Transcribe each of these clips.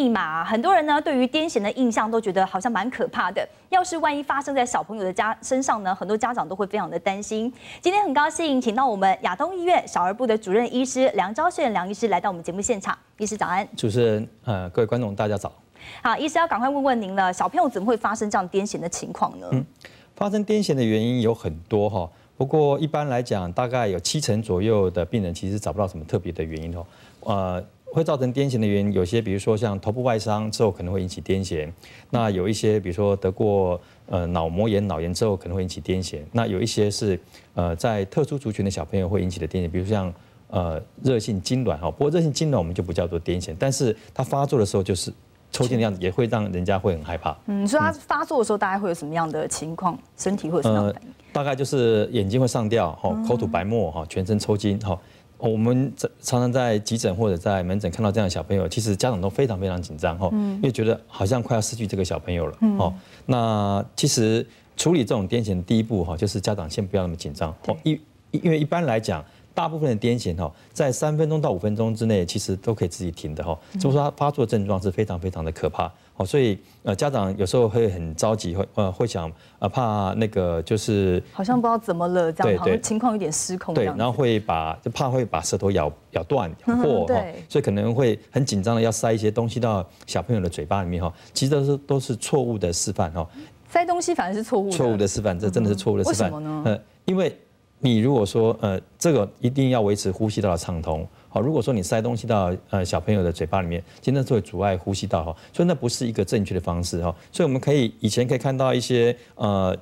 密码很多人呢，对于癫痫的印象都觉得好像蛮可怕的。要是万一发生在小朋友的家身上呢，很多家长都会非常的担心。今天很高兴，请到我们亚东医院小儿部的主任医师梁昭炫梁医师来到我们节目现场。医师早安，主持人呃，各位观众大家早。好，医师要赶快问问您了，小朋友怎么会发生这样癫痫的情况呢？嗯，发生癫痫的原因有很多哈，不过一般来讲，大概有七成左右的病人其实找不到什么特别的原因哦。呃。会造成癫痫的原因有些，比如说像头部外伤之后可能会引起癫痫。那有一些，比如说得过呃脑膜炎、脑炎之后可能会引起癫痫。那有一些是呃在特殊族群的小朋友会引起的癫痫，比如像呃热性痉挛哈。不过热性痉挛我们就不叫做癫痫，但是它发作的时候就是抽筋的样子，也会让人家会很害怕。嗯，所以它发作的时候大概会有什么样的情况？身体会有什么反应？大概就是眼睛会上吊哈，口吐白沫哈，全身抽筋哈。我们常常在急诊或者在门诊看到这样的小朋友，其实家长都非常非常紧张，吼，因为觉得好像快要失去这个小朋友了，吼。那其实处理这种癫痫第一步，哈，就是家长先不要那么紧张，因因为一般来讲。大部分的癫痫哈，在三分钟到五分钟之内，其实都可以自己停的哈。就是它发作症状是非常非常的可怕，好，所以呃，家长有时候会很着急，会呃会想呃怕那个就是好像不知道怎么了这样，好像情况有点失控。对，然后会把就怕会把舌头咬咬断破 哈，所以可能会很紧张的要塞一些东西到小朋友的嘴巴里面哈，其实都是都是错误的示范哈。塞东西反而是错误错误的示范，这真的是错误的示范呢。呃，因为。你如果说呃，这个一定要维持呼吸道的畅通，好，如果说你塞东西到呃小朋友的嘴巴里面，其实那会阻碍呼吸道哈，所以那不是一个正确的方式哈。所以我们可以以前可以看到一些呃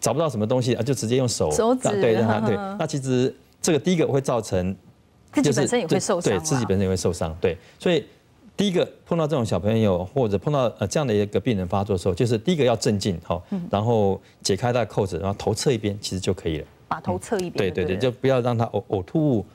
找不到什么东西啊，就直接用手手指对让他对，那其实这个第一个会造成自己本身也会受伤，对，自己本身也会受伤，对。所以第一个碰到这种小朋友或者碰到呃这样的一个病人发作的时候，就是第一个要镇静哈，然后解开他的扣子，然后头侧一边，其实就可以了。把头侧一边，对对对，就不要让他呕呕吐物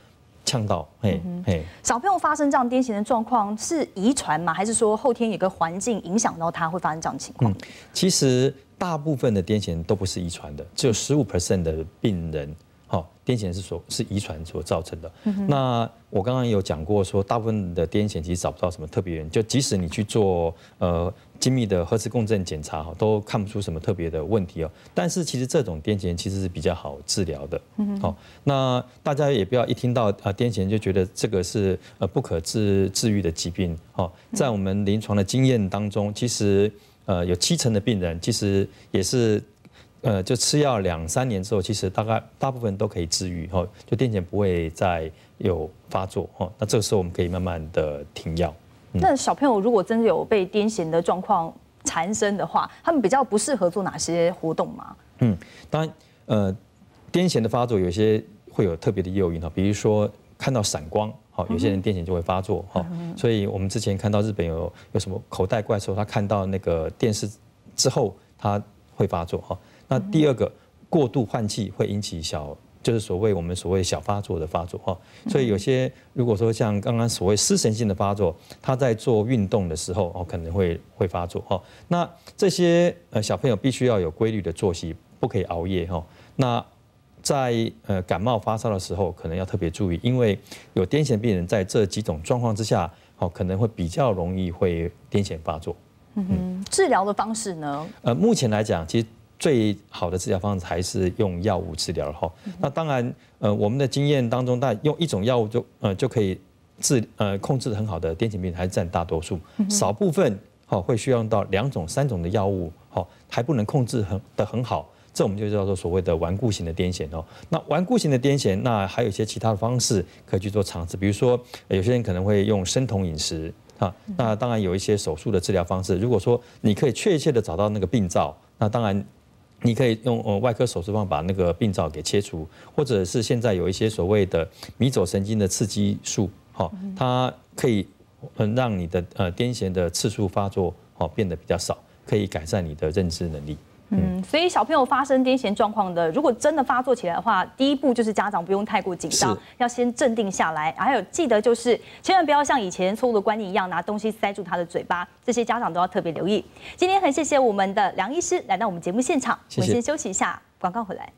呛到。嘿，嘿、小朋友发生这样癫痫的状况是遗传吗？还是说后天有个环境影响到他会发生这样情况？其实大部分的癫痫都不是遗传的，只有十五 percent 的病人。好，癫痫是所是遗传所造成的。那我刚刚有讲过，说大部分的癫痫其实找不到什么特别原因，就即使你去做呃精密的核磁共振检查，哈，都看不出什么特别的问题哦。但是其实这种癫痫其实是比较好治疗的。好，那大家也不要一听到啊癫痫就觉得这个是呃不可治治愈的疾病。好，在我们临床的经验当中，其实呃有七成的病人其实也是。呃，就吃药两三年之后，其实大概大部分都可以治愈哈，就癫痫不会再有发作哈。那这个时候我们可以慢慢的停药。那小朋友如果真的有被癫痫的状况缠身的话，他们比较不适合做哪些活动吗？嗯，当然，呃，癫痫的发作有些会有特别的诱因哈，比如说看到闪光，好，有些人癫痫就会发作哈。所以我们之前看到日本有有什么口袋怪兽，他看到那个电视之后他会发作哈。那第二个，过度换气会引起小，就是所谓我们所谓小发作的发作哈。所以有些如果说像刚刚所谓失神性的发作，他在做运动的时候哦，可能会会发作哈。那这些呃小朋友必须要有规律的作息，不可以熬夜哈。那在呃感冒发烧的时候，可能要特别注意，因为有癫痫病人在这几种状况之下哦，可能会比较容易会癫痫发作。嗯哼，治疗的方式呢？呃，目前来讲，其实。最好的治疗方式还是用药物治疗哈。那当然，呃，我们的经验当中，但用一种药物就呃就可以治呃控制的很好的癫痫病，还占大多数。少部分哈会需要用到两种、三种的药物哈，还不能控制很的很好，这我们就叫做所谓的顽固型的癫痫哦。那顽固型的癫痫，那还有一些其他的方式可以去做尝试，比如说有些人可能会用生酮饮食啊。那当然有一些手术的治疗方式，如果说你可以确切的找到那个病灶，那当然。你可以用呃外科手术方法把那个病灶给切除，或者是现在有一些所谓的迷走神经的刺激术，哈，它可以让你的呃癫痫的次数发作，哈，变得比较少，可以改善你的认知能力。嗯，所以小朋友发生癫痫状况的，如果真的发作起来的话，第一步就是家长不用太过紧张，要先镇定下来。还有记得就是，千万不要像以前错误的观念一样拿东西塞住他的嘴巴，这些家长都要特别留意。今天很谢谢我们的梁医师来到我们节目现场，我们先休息一下，广告回来。